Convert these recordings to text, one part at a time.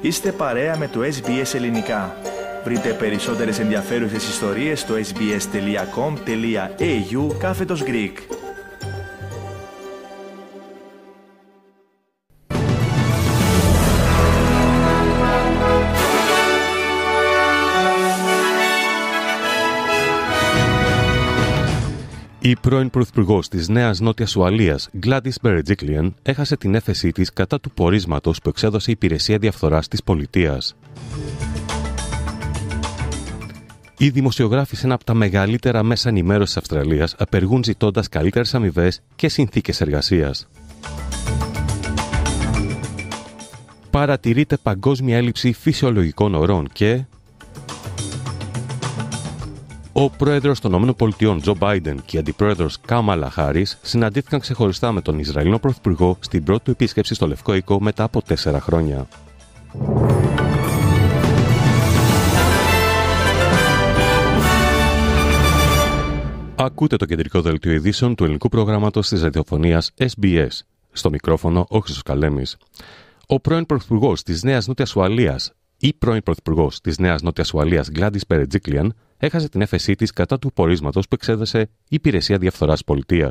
Είστε παρέα με το SBS Ελληνικά. Βρείτε περισσότερες ενδιαφέρουσες ιστορίες στο sbs.com.au κάθετος Greek. Η πρώην Πρωθυπουργός της Νέας Νότιας Ουαλίας, Gladys Berejiklian, έχασε την έφεσή της κατά του πορίσματος που εξέδωσε η Υπηρεσία Διαφθοράς της Πολιτείας. Οι δημοσιογράφοι σε ένα από τα μεγαλύτερα μέσα ενημέρωσης της Αυστραλίας απεργούν ζητώντας καλύτερες αμοιβές και συνθήκες εργασίας. Παρατηρείται παγκόσμια έλλειψη φυσιολογικών ορών και ο πρόεδρος των ΗΠΑ Τζο Μπάιντεν και η αντιπρόεδρος Κάμαλα Χάρη συναντήθηκαν ξεχωριστά με τον Ισραηλινό Πρωθυπουργό στην πρώτη του επίσκεψη στο Λευκό Οίκο μετά από τέσσερα χρόνια. Ακούτε το κεντρικό δελτίο ειδήσεων του ελληνικού προγράμματος της ραδιοφωνίας SBS. Στο μικρόφωνο ο Καλέμης. Ο πρώην Πρωθυπουργός της Νέας Νότιας Ουαλίας ή πρώην Πρωθυπουργός της Νέας Νότιας Ουαλίας Γκλάντις Περετζίκλιαν έχασε την έφεσή της κατά του πορίσματος που εξέδωσε η Υπηρεσία Διαφθοράς Πολιτείας.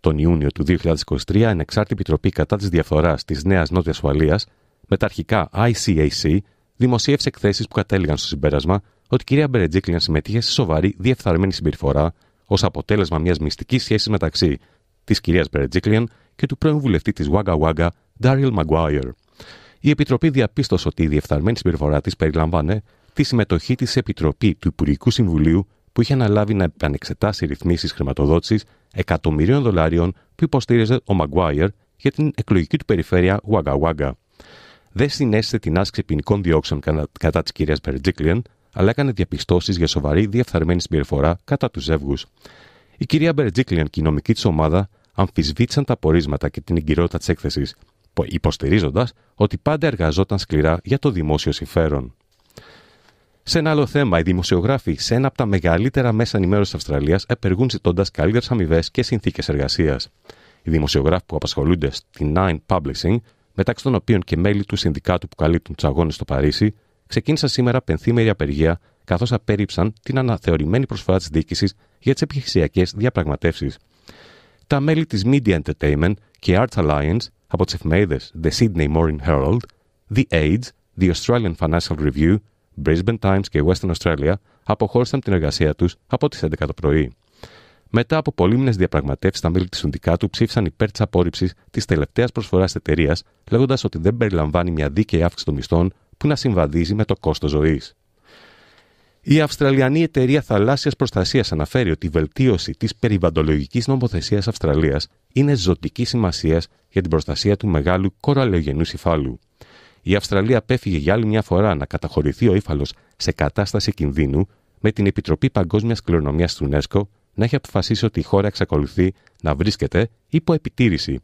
Τον Ιούνιο του 2023, η Ανεξάρτητη Επιτροπή κατά της Διαφθοράς της Νέας Νότιας Ουαλίας, με τα αρχικά ICAC, δημοσίευσε εκθέσεις που κατέληγαν στο συμπέρασμα ότι η κυρία Μπερετζίκλιαν συμμετείχε σε σοβαρή διεφθαρμένη συμπεριφορά ως αποτέλεσμα μιας μυστικής σχέσης μεταξύ της κυρίας Μπερετζίκλιαν και του πρώην βουλευτή της Wagga Wagga, Daryl Maguire. Η Επιτροπή διαπίστωσε ότι η διεφθαρμένη συμπεριφορά της περιλαμβάνε τη συμμετοχή της Επιτροπή του Υπουργικού Συμβουλίου που είχε αναλάβει να επανεξετάσει ρυθμίσεις χρηματοδότησης εκατομμυρίων δολαρίων που υποστήριζε ο Μαγκουάιερ για την εκλογική του περιφέρεια Wagga Δεν συνέστησε την άσκηση ποινικών διώξεων κατά της κυρίας Μπερτζίκλιεν, αλλά έκανε διαπιστώσεις για σοβαρή διεφθαρμένη συμπεριφορά κατά τους ζεύγους. Η κυρία Μπερτζίκλιεν και η νομική της ομάδα αμφισβήτησαν τα πορίσματα και την εγκυρότητα της έκθεσης, υποστηρίζοντας ότι πάντα εργαζόταν σκληρά για το δημόσιο συμφέρον. Σε ένα άλλο θέμα, οι δημοσιογράφοι σε ένα από τα μεγαλύτερα μέσα ενημέρωσης της Αυστραλίας επεργούν ζητώντας καλύτερες αμοιβές και συνθήκες εργασίας. Οι δημοσιογράφοι που απασχολούνται στη Nine Publishing, μεταξύ των οποίων και μέλη του συνδικάτου που καλύπτουν τους αγώνες στο Παρίσι, ξεκίνησαν σήμερα πενθήμερη απεργία, καθώς απέρριψαν την αναθεωρημένη προσφορά της διοίκησης για τις επιχειρησιακές διαπραγματεύσεις. Τα μέλη της Media Entertainment και Arts Alliance από τις εφημερίδες The Sydney Morning Herald, The Age, The Australian Financial Review Brisbane Times και Western Australia αποχώρησαν την εργασία τους από τις 11 το πρωί. Μετά από πολύμινε διαπραγματεύσει, τα μέλη της Συνδικάτου ψήφισαν υπέρ της απόρριψης της τελευταίας προσφοράς της εταιρείας, λέγοντας ότι δεν περιλαμβάνει μια δίκαιη αύξηση των μισθών που να συμβαδίζει με το κόστος ζωής. Η Αυστραλιανή Εταιρεία Θαλάσσιας Προστασίας αναφέρει ότι η βελτίωση της περιβαλλοντολογικής νομοθεσίας Αυστραλίας είναι ζωτική σημασίας για την προστασία του μεγάλου κοραλαιογενού υφάλου. Η Αυστραλία απέφυγε για άλλη μια φορά να καταχωρηθεί ο ύφαλος σε κατάσταση κινδύνου με την Επιτροπή Παγκόσμιας Κληρονομιάς του UNESCO να έχει αποφασίσει ότι η χώρα εξακολουθεί να βρίσκεται υπό επιτήρηση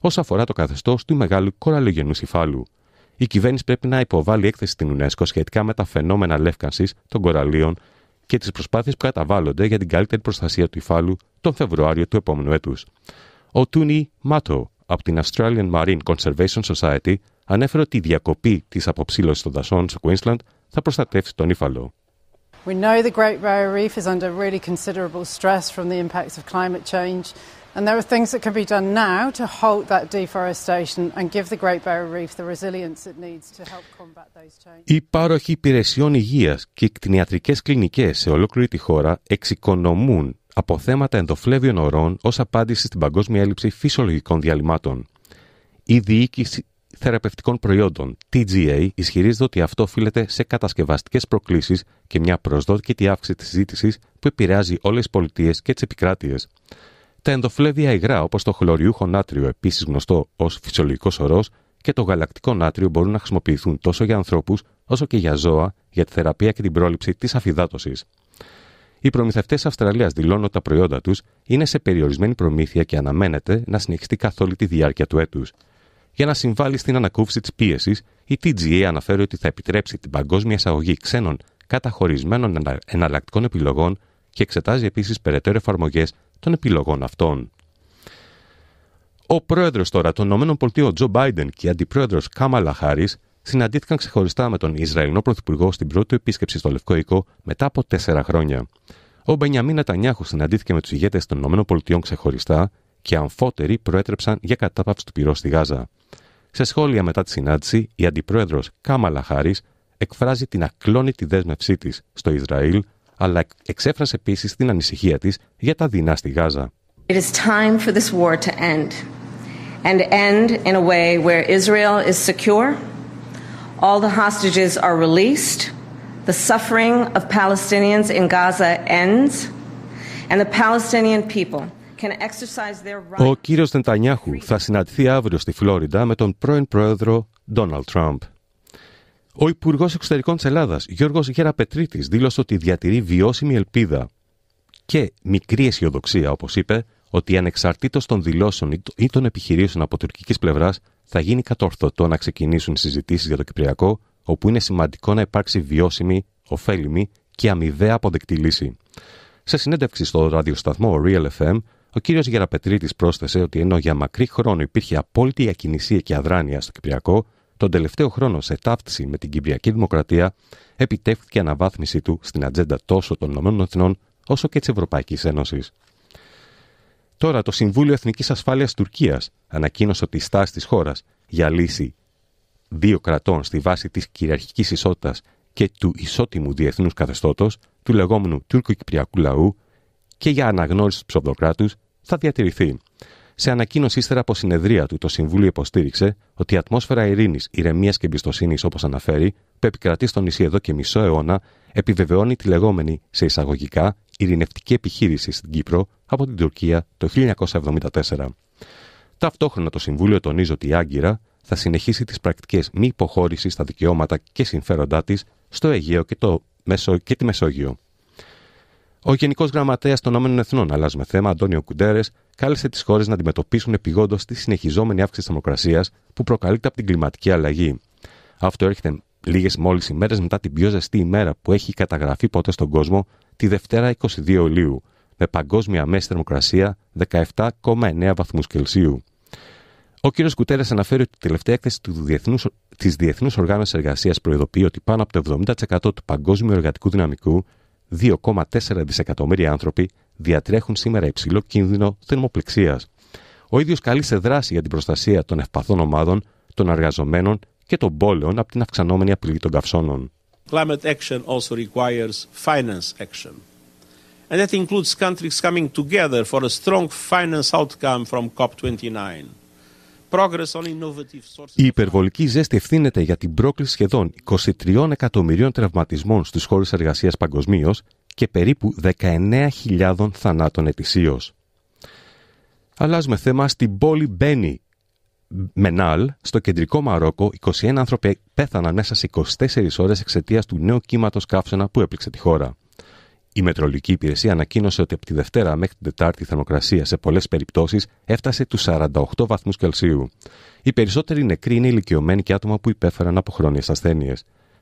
όσον αφορά το καθεστώς του μεγάλου κοραλογενούς υφάλου. Η κυβέρνηση πρέπει να υποβάλει έκθεση στην UNESCO σχετικά με τα φαινόμενα λεύκανσης των κοραλίων και τις προσπάθειες που καταβάλλονται για την καλύτερη προστασία του υφάλου τον Φεβρουάριο του επόμενου έτους. Ο Τούνι Μάτο από την Australian Marine Conservation Society ανέφερε ότι η διακοπή της αποψήλωσης των δασών στο Queensland θα προστατεύσει τον ύφαλο. Οι πάροχοι υπηρεσιών υγείας και κτηνιατρικές κλινικές σε ολόκληρη τη χώρα εξοικονομούν από θέματα ενδοφλέβιων ορών ως απάντηση στην παγκόσμια έλλειψη φυσιολογικών διαλυμάτων. Η διοίκηση θεραπευτικών προϊόντων, TGA, ισχυρίζεται ότι αυτό οφείλεται σε κατασκευαστικές προκλήσεις και μια προσδόκητη αύξηση της ζήτησης που επηρεάζει όλες τις πολιτείες και τις επικράτειες. Τα ενδοφλέβια υγρά, όπως το χλωριούχο νάτριο, επίσης γνωστό ως φυσιολογικός ορός, και το γαλακτικό νάτριο μπορούν να χρησιμοποιηθούν τόσο για ανθρώπους όσο και για ζώα για τη θεραπεία και την πρόληψη της αφυδάτωση. Οι προμηθευτές Αυστραλίας δηλώνουν ότι τα προϊόντα τους είναι σε περιορισμένη προμήθεια και αναμένεται να συνεχιστεί καθ' όλη τη διάρκεια του έτους για να συμβάλλει στην ανακούφιση της πίεσης, η TGA αναφέρει ότι θα επιτρέψει την παγκόσμια εισαγωγή ξένων καταχωρισμένων εναλλακτικών επιλογών και εξετάζει επίσης περαιτέρω εφαρμογές των επιλογών αυτών. Ο πρόεδρος τώρα των ΗΠΑ Τζο Μπάιντεν και η αντιπρόεδρος Κάμαλα Χάρη συναντήθηκαν ξεχωριστά με τον Ισραηλινό Πρωθυπουργό στην πρώτη επίσκεψη στο Λευκό Οίκο μετά από τέσσερα χρόνια. Ο Μπενιαμίν Νετανιάχου συναντήθηκε με τους ηγέτες των ΗΠΑ ξεχωριστά και αμφότεροι προέτρεψαν για κατάπαυση του πυρός στη Γάζα. Σε σχόλια μετά τη συνάντηση, η αντιπρόεδρος Κάμαλα Χάρη εκφράζει την ακλόνητη δέσμευσή της στο Ισραήλ, αλλά εξέφρασε επίσης την ανησυχία της για τα δεινά στη Γάζα. It is time for this war to end. And end in a way where Israel is secure, all the hostages are released, the suffering of Palestinians in Gaza ends, and the Palestinian people. Ο κύριος Νετανιάχου θα συναντηθεί αύριο στη Φλόριντα με τον πρώην πρόεδρο Ντόναλτ Τραμπ. Ο Υπουργός Εξωτερικών της Ελλάδας, Γιώργος Πετρίτης, δήλωσε ότι διατηρεί βιώσιμη ελπίδα και μικρή αισιοδοξία, όπως είπε, ότι ανεξαρτήτως των δηλώσεων ή των επιχειρήσεων από τουρκικής πλευράς θα γίνει κατόρθωτο να ξεκινήσουν συζητήσεις για το Κυπριακό, όπου είναι σημαντικό να υπάρξει βιώσιμη, ωφέλιμη και αμοιβαία αποδεκτή λύση. Σε συνέντευξη στο ραδιοσταθμό Real FM, ο κύριος Γεραπετρίτης πρόσθεσε ότι ενώ για μακρύ χρόνο υπήρχε απόλυτη ακινησία και αδράνεια στο Κυπριακό, τον τελευταίο χρόνο σε ταύτιση με την Κυπριακή Δημοκρατία επιτεύχθηκε αναβάθμιση του στην ατζέντα τόσο των ΗΠΑ όσο και της Ευρωπαϊκής Ένωσης. Τώρα το Συμβούλιο Εθνικής Ασφάλειας Τουρκίας ανακοίνωσε ότι η στάση της χώρας για λύση δύο κρατών στη βάση της κυριαρχικής ισότητας και του ισότιμου διεθνούς καθεστώτος του λεγόμενου Τούρκο-Κυπριακού λαού και για αναγνώριση του θα διατηρηθεί. Σε ανακοίνωση ύστερα από συνεδρία του, το Συμβούλιο υποστήριξε ότι η ατμόσφαιρα ειρήνης, ηρεμίας και εμπιστοσύνης, όπως αναφέρει, που επικρατεί στο νησί εδώ και μισό αιώνα, επιβεβαιώνει τη λεγόμενη σε εισαγωγικά ειρηνευτική επιχείρηση στην Κύπρο από την Τουρκία το 1974. Ταυτόχρονα το Συμβούλιο τονίζει ότι η Άγκυρα θα συνεχίσει τις πρακτικές μη υποχώρησης στα δικαιώματα και συμφέροντά της στο Αιγαίο και, το... και τη Μεσόγειο. Ο Γενικός Γραμματέας των Εθνών, αλλάζουμε θέμα, Αντώνιο Κουντέρες, κάλεσε τις χώρες να αντιμετωπίσουν επιγόντω τη συνεχιζόμενη αύξηση της θερμοκρασίας που προκαλείται από την κλιματική αλλαγή. Αυτό έρχεται λίγες μόλις ημέρες μετά την πιο ζεστή ημέρα που έχει καταγραφεί ποτέ στον κόσμο, τη Δευτέρα 22 Ιουλίου, με παγκόσμια μέση θερμοκρασία 17,9 βαθμούς Κελσίου. Ο κ. Κουτέρες αναφέρει ότι η τελευταία έκθεση της Διεθνούς Οργάνωσης Εργασίας προειδοποιεί ότι πάνω από το 70% του παγκόσμιου εργατικού δυναμικού 2,4 δισεκατομμύρια άνθρωποι διατρέχουν σήμερα υψηλό κίνδυνο θερμοπληξίας. Ο ίδιος καλεί σε δράση για την προστασία των ευπαθών ομάδων, των εργαζομένων και των πόλεων από την αυξανόμενη απειλή των καυσώνων. Climate action also requires finance action. And that includes countries coming together for a strong finance outcome from COP29. Η υπερβολική ζέστη ευθύνεται για την πρόκληση σχεδόν 23 εκατομμυρίων τραυματισμών στους χώρους εργασίας παγκοσμίως και περίπου 19.000 θανάτων ετησίως. Αλλάζουμε θέμα στην πόλη Μπένι, Μενάλ, στο κεντρικό Μαρόκο, 21 άνθρωποι πέθαναν μέσα σε 24 ώρες εξαιτίας του νέου κύματος καύσωνα που έπληξε τη χώρα. Η Μετρολική Υπηρεσία ανακοίνωσε ότι από τη Δευτέρα μέχρι την Τετάρτη η θερμοκρασία σε πολλές περιπτώσεις έφτασε τους 48 βαθμούς Κελσίου. Οι περισσότεροι νεκροί είναι ηλικιωμένοι και άτομα που υπέφεραν από χρόνιες ασθένειες.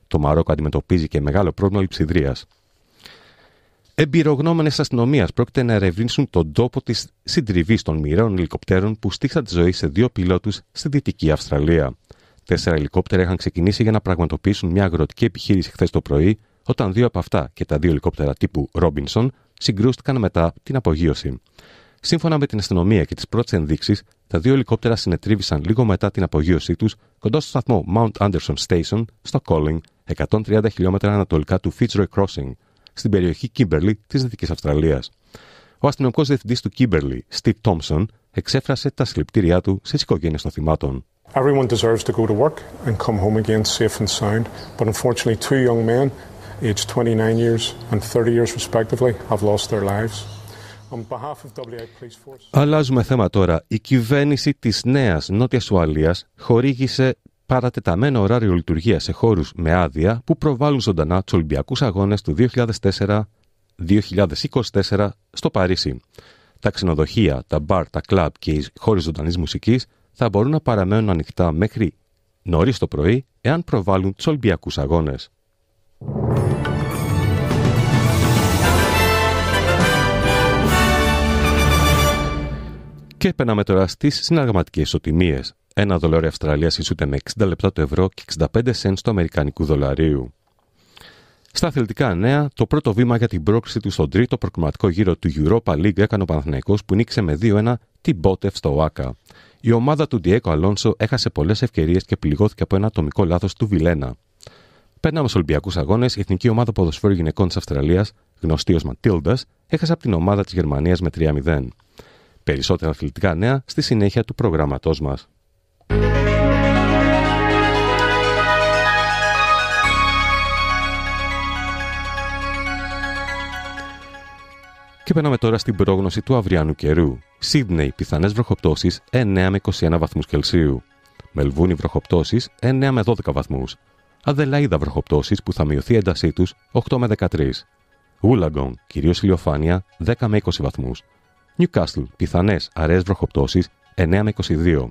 Το Μαρόκο αντιμετωπίζει και μεγάλο πρόβλημα λειψιδρίας. Εμπειρογνώμενες αστυνομίας πρόκειται να ερευνήσουν τον τόπο της συντριβής των μοιραίων ελικοπτέρων που στήξαν τη ζωή σε δύο πιλότους στη Δυτική Αυστραλία. Τέσσερα ελικόπτερα είχαν ξεκινήσει για να πραγματοποιήσουν μια αγροτική επιχείρηση χθες το πρωί όταν δύο από αυτά και τα δύο ελικόπτερα τύπου Robinson συγκρούστηκαν μετά την απογείωση. Σύμφωνα με την αστυνομία και τις πρώτες ενδείξεις, τα δύο ελικόπτερα συνετρίβησαν λίγο μετά την απογείωσή τους κοντά στο σταθμό Mount Anderson Station στο Colling, 130 χιλιόμετρα ανατολικά του Fitzroy Crossing, στην περιοχή Κίμπερλι της Δυτικής Αυστραλίας. Ο αστυνομικός διευθυντής του Κίμπερλι, Steve Thompson, εξέφρασε τα συλληπτήριά του στις οικογένειες των θυμάτων. Everyone to go to work and come home again safe and sound, but unfortunately two young men 29 years 30 years respectively, have lost their lives. Αλλάζουμε θέμα τώρα. Η κυβέρνηση της Νέας Νότιας Ουαλίας χορήγησε παρατεταμένο ωράριο λειτουργία σε χώρους με άδεια που προβάλλουν ζωντανά τους ολυμπιακούς Αγώνες του 2004-2024 στο Παρίσι. Τα ξενοδοχεία, τα μπαρ, τα κλαμπ και οι χώροι ζωντανής μουσικής θα μπορούν να παραμένουν ανοιχτά μέχρι νωρίς το πρωί εάν προβάλλουν τους ολυμπιακούς αγώνες. και επέναμε τώρα στις συναλλαγματικέ ισοτιμίες. Ένα δολάριο Αυστραλίας ισούται με 60 λεπτά το ευρώ και 65 σέντς του Αμερικανικού δολαρίου. Στα αθλητικά νέα, το πρώτο βήμα για την πρόκληση του στον τρίτο προκριματικό γύρο του Europa League έκανε ο Παναθηναϊκός που νίξε με 2-1 την Botev στο Άκα. Η ομάδα του Ντιέκο Αλόνσο έχασε πολλές ευκαιρίες και πληγώθηκε από ένα ατομικό λάθος του Βιλένα. Περνάμε στους Ολυμπιακούς Αγώνες, η εθνική ομάδα ποδοσφαίρου γυναικών της Αυστραλίας, γνωστή ως Ματίλντας, έχασε από την ομάδα της Γερμανίας με 3-0. Περισσότερα αθλητικά νέα στη συνέχεια του προγράμματός μας. Και περνάμε τώρα στην πρόγνωση του αυριανού καιρού. Σίδνεϊ, πιθανές βροχοπτώσεις 9 με 21 βαθμούς Κελσίου. Μελβούνι, βροχοπτώσεις 9 με 12 βαθμούς. Αδελαίδα, βροχοπτώσεις που θα μειωθεί η έντασή τους 8 με 13. Ούλαγκον, κυρίως ηλιοφάνεια 10 με 20 βαθμούς. Newcastle, πιθανές αραιές βροχοπτώσεις 9 με 22.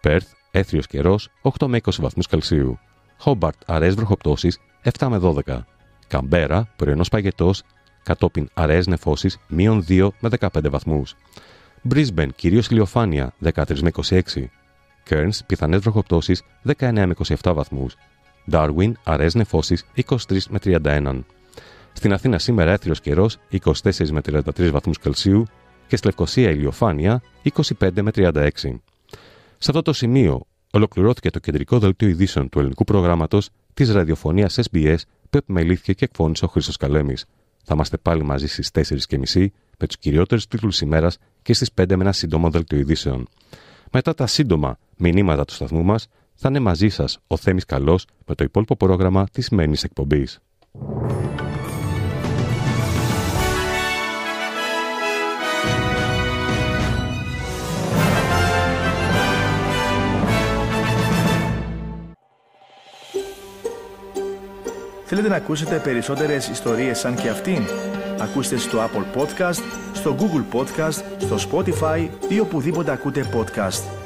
Πέρθ, έθριος καιρός 8 με 20 βαθμούς Κελσίου. Χόμπαρτ, αραιές βροχοπτώσεις 7 με 12. Καμπέρα, πρωινό παγετός, κατόπιν αραιές νεφώσεις μείον 2 με 15 βαθμού. Μπρίσμπεν, κυρίως ηλιοφάνεια 13 με 26. Κέρν, πιθανές βροχοπτώσεις 19 με 27 βαθμούς. Darwin, αραιές νεφώσεις 23 με 31. Στην Αθήνα σήμερα έθριος καιρός 24 με 33 βαθμούς Κελσίου και στη Λευκοσία ηλιοφάνεια 25 με 36. Σε αυτό το σημείο ολοκληρώθηκε το κεντρικό δελτίο ειδήσεων του ελληνικού προγράμματος της ραδιοφωνίας SBS που επιμελήθηκε και εκφώνησε ο Χρήσο Καλέμης. Θα είμαστε πάλι μαζί στις 4.30 με τους κυριότερους τίτλους ημέρας και στις 5 με ένα σύντομο δελτίο ειδήσεων. Μετά τα σύντομα μηνύματα του σταθμού μας, θα είναι μαζί σας ο θέμης καλός με το υπόλοιπο πρόγραμμα της σημερινής εκπομπής. Θέλετε να ακούσετε περισσότερες ιστορίες σαν και αυτήν? Ακούστε στο Apple Podcast, στο Google Podcast, στο Spotify ή οπουδήποτε ακούτε podcast.